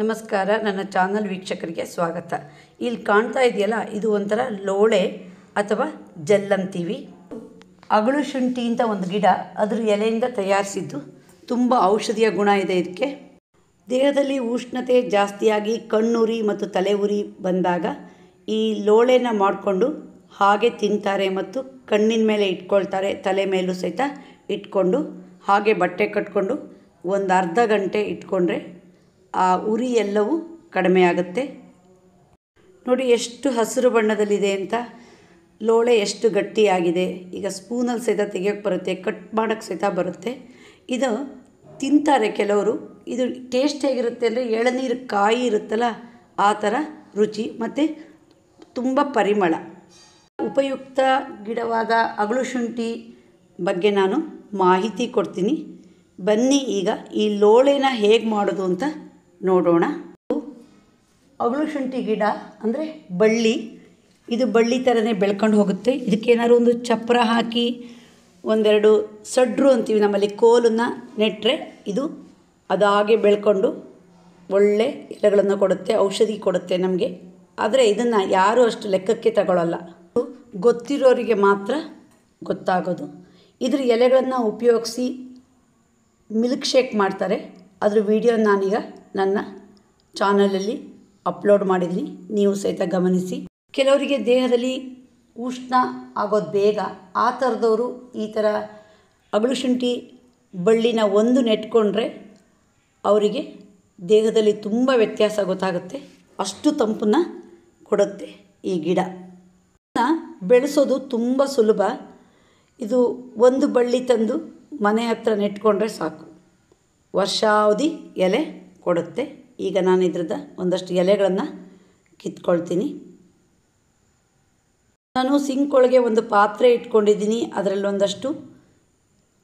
ನಮಸ್ಕಾರ ನನ್ನ ಚಾನಲ್ ವೀಕ್ಷಕರಿಗೆ ಸ್ವಾಗತ ಇಲ್ಲಿ ಕಾಣ್ತಾ ಇದೆಯಲ್ಲ ಇದು ಒಂಥರ ಲೋಳೆ ಅಥವಾ ಜಲ್ಲಂತೀವಿ ಅಗಳು ಶುಂಠಿ ಅಂತ ಒಂದು ಗಿಡ ಅದ್ರ ಎಲೆಯಿಂದ ತಯಾರಿಸಿದ್ದು ತುಂಬ ಔಷಧಿಯ ಗುಣ ಇದೆ ಇದಕ್ಕೆ ದೇಹದಲ್ಲಿ ಉಷ್ಣತೆ ಜಾಸ್ತಿಯಾಗಿ ಕಣ್ಣುರಿ ಮತ್ತು ತಲೆ ಉರಿ ಬಂದಾಗ ಈ ಲೋಳೆನ ಮಾಡಿಕೊಂಡು ಹಾಗೆ ತಿಂತಾರೆ ಮತ್ತು ಕಣ್ಣಿನ ಮೇಲೆ ಇಟ್ಕೊಳ್ತಾರೆ ತಲೆ ಮೇಲೂ ಸಹಿತ ಇಟ್ಕೊಂಡು ಹಾಗೆ ಬಟ್ಟೆ ಕಟ್ಕೊಂಡು ಒಂದು ಅರ್ಧ ಗಂಟೆ ಇಟ್ಕೊಂಡ್ರೆ ಆ ಉರಿ ಎಲ್ಲವೂ ಕಡಿಮೆ ಆಗುತ್ತೆ ನೋಡಿ ಎಷ್ಟು ಹಸಿರು ಬಣ್ಣದಲ್ಲಿದೆ ಅಂತ ಲೋಳೆ ಎಷ್ಟು ಗಟ್ಟಿಯಾಗಿದೆ ಈಗ ಸ್ಪೂನಲ್ಲಿ ಸಹಿತ ತೆಗೆಯೋಕ್ಕೆ ಬರುತ್ತೆ ಕಟ್ ಮಾಡೋಕ್ಕೆ ಸಹಿತ ಬರುತ್ತೆ ಇದು ತಿಂತಾರೆ ಕೆಲವರು ಇದು ಟೇಸ್ಟ್ ಹೇಗಿರುತ್ತೆ ಅಂದರೆ ಎಳನೀರು ಕಾಯಿ ಇರುತ್ತಲ್ಲ ಆ ಥರ ರುಚಿ ಮತ್ತು ತುಂಬ ಪರಿಮಳ ಉಪಯುಕ್ತ ಗಿಡವಾದ ಅಗಳು ಶುಂಠಿ ಬಗ್ಗೆ ನಾನು ಮಾಹಿತಿ ಕೊಡ್ತೀನಿ ಬನ್ನಿ ಈಗ ಈ ಲೋಳೆನ ಹೇಗೆ ಮಾಡೋದು ಅಂತ ನೋಡೋಣ ಅವಳು ಶುಂಠಿ ಗಿಡ ಅಂದರೆ ಬಳ್ಳಿ ಇದು ಬಳ್ಳಿ ಥರನೇ ಬೆಳ್ಕೊಂಡು ಹೋಗುತ್ತೆ ಇದಕ್ಕೇನಾದ್ರು ಒಂದು ಚಪ್ಪರ ಹಾಕಿ ಒಂದೆರಡು ಸಡ್ರು ಅಂತೀವಿ ನಮ್ಮಲ್ಲಿ ಕೋಲನ್ನು ನೆಟ್ಟರೆ ಇದು ಅದಾಗೆ ಬೆಳ್ಕೊಂಡು ಒಳ್ಳೆ ಎಲೆಗಳನ್ನು ಕೊಡುತ್ತೆ ಔಷಧಿ ಕೊಡುತ್ತೆ ನಮಗೆ ಆದರೆ ಇದನ್ನು ಯಾರೂ ಅಷ್ಟು ಲೆಕ್ಕಕ್ಕೆ ತಗೊಳ್ಳಲ್ಲ ಗೊತ್ತಿರೋರಿಗೆ ಮಾತ್ರ ಗೊತ್ತಾಗೋದು ಇದ್ರ ಎಲೆಗಳನ್ನು ಉಪಯೋಗಿಸಿ ಮಿಲ್ಕ್ ಶೇಕ್ ಮಾಡ್ತಾರೆ ಅದ್ರ ವಿಡಿಯೋ ನಾನೀಗ ನನ್ನ ಚಾನಲಲ್ಲಿ ಅಪ್ಲೋಡ್ ಮಾಡಿದ್ದೀನಿ ನೀವು ಸಹಿತ ಗಮನಿಸಿ ಕೆಲವರಿಗೆ ದೇಹದಲ್ಲಿ ಉಷ್ಣ ಆಗೋದು ಬೇಗ ಆ ಥರದವರು ಈ ಥರ ಅಗಳು ಶುಂಠಿ ಬಳ್ಳಿನ ಒಂದು ನೆಟ್ಕೊಂಡ್ರೆ ಅವರಿಗೆ ದೇಹದಲ್ಲಿ ತುಂಬ ವ್ಯತ್ಯಾಸ ಗೊತ್ತಾಗುತ್ತೆ ಅಷ್ಟು ತಂಪನ್ನ ಕೊಡುತ್ತೆ ಈ ಗಿಡ ಬೆಳೆಸೋದು ತುಂಬ ಸುಲಭ ಇದು ಒಂದು ಬಳ್ಳಿ ತಂದು ಮನೆ ಹತ್ರ ನೆಟ್ಕೊಂಡ್ರೆ ಸಾಕು ವರ್ಷಾವಧಿ ಎಲೆ ಕೊಡುತ್ತೆ ಈಗ ನಾನು ಇದ್ರದ್ದು ಒಂದಷ್ಟು ಎಲೆಗಳನ್ನು ಕಿತ್ಕೊಳ್ತೀನಿ ನಾನು ಸಿಂಕ್ ಒಳಗೆ ಒಂದು ಪಾತ್ರೆ ಇಟ್ಕೊಂಡಿದ್ದೀನಿ ಅದರಲ್ಲಿ ಒಂದಷ್ಟು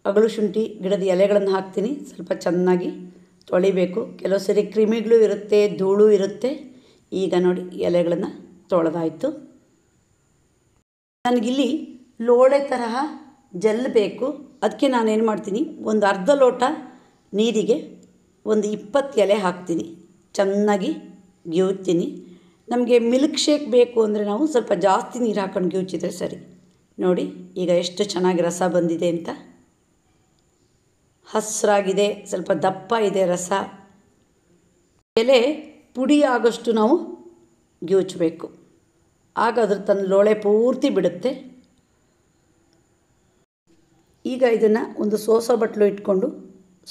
ಅಗಳು ಶುಂಠಿ ಗಿಡದ ಎಲೆಗಳನ್ನು ಹಾಕ್ತೀನಿ ಸ್ವಲ್ಪ ಚೆನ್ನಾಗಿ ತೊಳಿಬೇಕು ಕೆಲವು ಸರಿ ಕ್ರಿಮಿಗಳು ಇರುತ್ತೆ ಧೂಳು ಇರುತ್ತೆ ಈಗ ನೋಡಿ ಎಲೆಗಳನ್ನು ತೊಳೆದಾಯಿತು ನನಗಿಲ್ಲಿ ಲೋಳೆ ತರಹ ಜಲ್ ಬೇಕು ಅದಕ್ಕೆ ನಾನೇನು ಮಾಡ್ತೀನಿ ಒಂದು ಅರ್ಧ ಲೋಟ ನೀರಿಗೆ ಒಂದು ಇಪ್ಪತ್ತು ಎಲೆ ಹಾಕ್ತೀನಿ ಚೆನ್ನಾಗಿ ಗೀವ್ತೀನಿ ನಮಗೆ ಮಿಲ್ಕ್ ಶೇಕ್ ಬೇಕು ಅಂದರೆ ನಾವು ಸ್ವಲ್ಪ ಜಾಸ್ತಿ ನೀರು ಹಾಕೊಂಡು ಗೆವ್ಚಿದ್ರೆ ಸರಿ ನೋಡಿ ಈಗ ಎಷ್ಟು ಚೆನ್ನಾಗಿ ರಸ ಬಂದಿದೆ ಅಂತ ಹಸಿರಾಗಿದೆ ಸ್ವಲ್ಪ ದಪ್ಪ ಇದೆ ರಸ ಎಲೆ ಪುಡಿ ಆಗೋಷ್ಟು ನಾವು ಗೆವ್ಚಬೇಕು ಆಗ ಅದ್ರ ತನ್ನ ಲೋಳೆ ಪೂರ್ತಿ ಬಿಡುತ್ತೆ ಈಗ ಇದನ್ನು ಒಂದು ಸೋಸೋ ಬಟ್ಲು ಇಟ್ಕೊಂಡು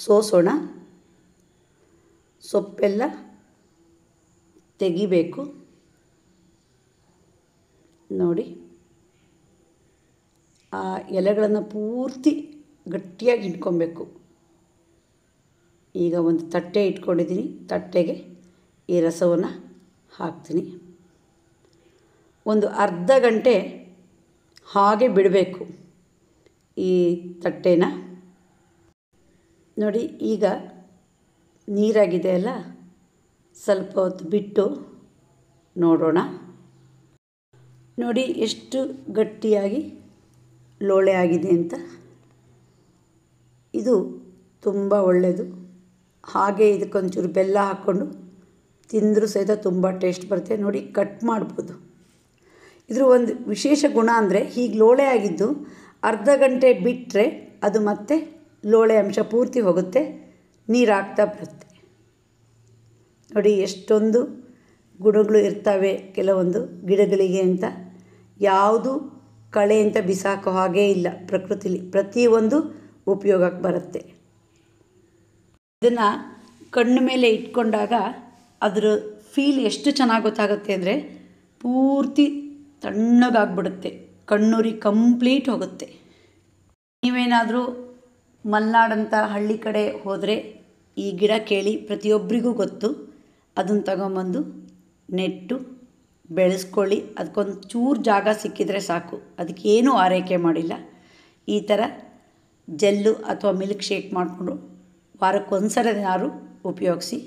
ಸೋಸೋಣ ಸೊಪ್ಪೆಲ್ಲ ತೆಗಿಬೇಕು ನೋಡಿ ಆ ಎಲೆಗಳನ್ನು ಪೂರ್ತಿ ಗಟ್ಟಿಯಾಗಿ ಇಟ್ಕೊಬೇಕು ಈಗ ಒಂದು ತಟ್ಟೆ ಇಟ್ಕೊಂಡಿದ್ದೀನಿ ತಟ್ಟೆಗೆ ಈ ರಸವನ್ನು ಹಾಕ್ತೀನಿ ಒಂದು ಅರ್ಧ ಗಂಟೆ ಹಾಗೆ ಬಿಡಬೇಕು ಈ ತಟ್ಟೆನ ನೋಡಿ ಈಗ ನೀರಾಗಿದೆ ಅಲ್ಲ ಸ್ವಲ್ಪ ಹೊತ್ತು ಬಿಟ್ಟು ನೋಡೋಣ ನೋಡಿ ಎಷ್ಟು ಗಟ್ಟಿಯಾಗಿ ಲೋಳೆ ಆಗಿದೆ ಅಂತ ಇದು ತುಂಬ ಒಳ್ಳೆಯದು ಹಾಗೆ ಇದಕ್ಕೊಂಚೂರು ಬೆಲ್ಲ ಹಾಕ್ಕೊಂಡು ತಿಂದರೂ ಸಹಿತ ತುಂಬ ಟೇಸ್ಟ್ ಬರುತ್ತೆ ನೋಡಿ ಕಟ್ ಮಾಡ್ಬೋದು ಇದ್ರ ಒಂದು ವಿಶೇಷ ಗುಣ ಅಂದರೆ ಹೀಗೆ ಲೋಳೆ ಆಗಿದ್ದು ಅರ್ಧ ಗಂಟೆ ಬಿಟ್ಟರೆ ಅದು ಮತ್ತೆ ಲೋಳೆ ಅಂಶ ಪೂರ್ತಿ ಹೋಗುತ್ತೆ ನೀರಾಗ್ತಾ ಬರುತ್ತೆ ನೋಡಿ ಎಷ್ಟೊಂದು ಗುಣಗಳು ಇರ್ತವೆ ಕೆಲವೊಂದು ಗಿಡಗಳಿಗೆ ಅಂತ ಯಾವುದು ಕಳೆ ಅಂತ ಬಿಸಾಕೋ ಹಾಗೇ ಇಲ್ಲ ಪ್ರಕೃತಿಲಿ ಪ್ರತಿಯೊಂದು ಉಪಯೋಗಕ್ಕೆ ಬರುತ್ತೆ ಇದನ್ನು ಕಣ್ಣು ಮೇಲೆ ಇಟ್ಕೊಂಡಾಗ ಅದರ ಫೀಲ್ ಎಷ್ಟು ಚೆನ್ನಾಗಿ ಗೊತ್ತಾಗುತ್ತೆ ಅಂದರೆ ಪೂರ್ತಿ ತಣ್ಣಗಾಗ್ಬಿಡುತ್ತೆ ಕಣ್ಣೂರಿ ಕಂಪ್ಲೀಟ್ ಹೋಗುತ್ತೆ ನೀವೇನಾದರೂ ಮಲ್ನಾಡಂಥ ಹಳ್ಳಿ ಕಡೆ ಹೋದರೆ ಈ ಗಿಡ ಕೇಳಿ ಪ್ರತಿಯೊಬ್ಬರಿಗೂ ಗೊತ್ತು ಅದನ್ನು ತಗೊಂಬಂದು ನೆಟ್ಟು ಬೆಳೆಸ್ಕೊಳ್ಳಿ ಅದಕ್ಕೊಂದು ಚೂರು ಜಾಗ ಸಿಕ್ಕಿದರೆ ಸಾಕು ಅದಕ್ಕೇನೂ ಆರೈಕೆ ಮಾಡಿಲ್ಲ ಈ ಥರ ಜೆಲ್ಲು ಅಥವಾ ಮಿಲ್ಕ್ ಶೇಕ್ ಮಾಡಿಕೊಂಡು ವಾರಕ್ಕೊಂದ್ಸಲನಾರು ಉಪಯೋಗಿಸಿ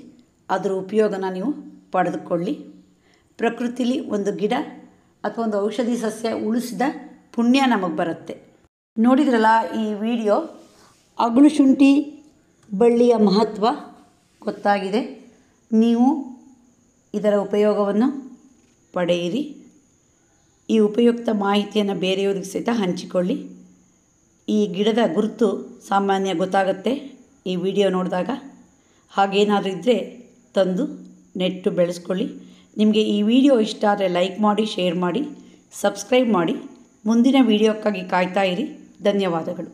ಅದರ ಉಪಯೋಗನ ನೀವು ಪಡೆದುಕೊಳ್ಳಿ ಪ್ರಕೃತಿಲಿ ಒಂದು ಗಿಡ ಅಥವಾ ಒಂದು ಔಷಧಿ ಸಸ್ಯ ಉಳಿಸಿದ ಪುಣ್ಯ ನಮಗೆ ಬರುತ್ತೆ ನೋಡಿದ್ರಲ್ಲ ಈ ವಿಡಿಯೋ ಅಗಳು ಶುಂಠಿ ಬಳ್ಳಿಯ ಮಹತ್ವ ಗೊತ್ತಾಗಿದೆ ನೀವು ಇದರ ಉಪಯೋಗವನ್ನು ಪಡೆಯಿರಿ ಈ ಉಪಯುಕ್ತ ಮಾಹಿತಿಯನ್ನು ಬೇರೆಯವ್ರಿಗೆ ಸಹಿತ ಹಂಚಿಕೊಳ್ಳಿ ಈ ಗಿಡದ ಗುರುತು ಸಾಮಾನ್ಯ ಗೊತ್ತಾಗುತ್ತೆ ಈ ವಿಡಿಯೋ ನೋಡಿದಾಗ ಹಾಗೇನಾದರೂ ಇದ್ದರೆ ತಂದು ನೆಟ್ಟು ಬೆಳೆಸ್ಕೊಳ್ಳಿ ನಿಮಗೆ ಈ ವಿಡಿಯೋ ಇಷ್ಟ ಆದರೆ ಲೈಕ್ ಮಾಡಿ ಶೇರ್ ಮಾಡಿ ಸಬ್ಸ್ಕ್ರೈಬ್ ಮಾಡಿ ಮುಂದಿನ ವಿಡಿಯೋಕ್ಕಾಗಿ ಕಾಯ್ತಾ ಇರಿ ಧನ್ಯವಾದಗಳು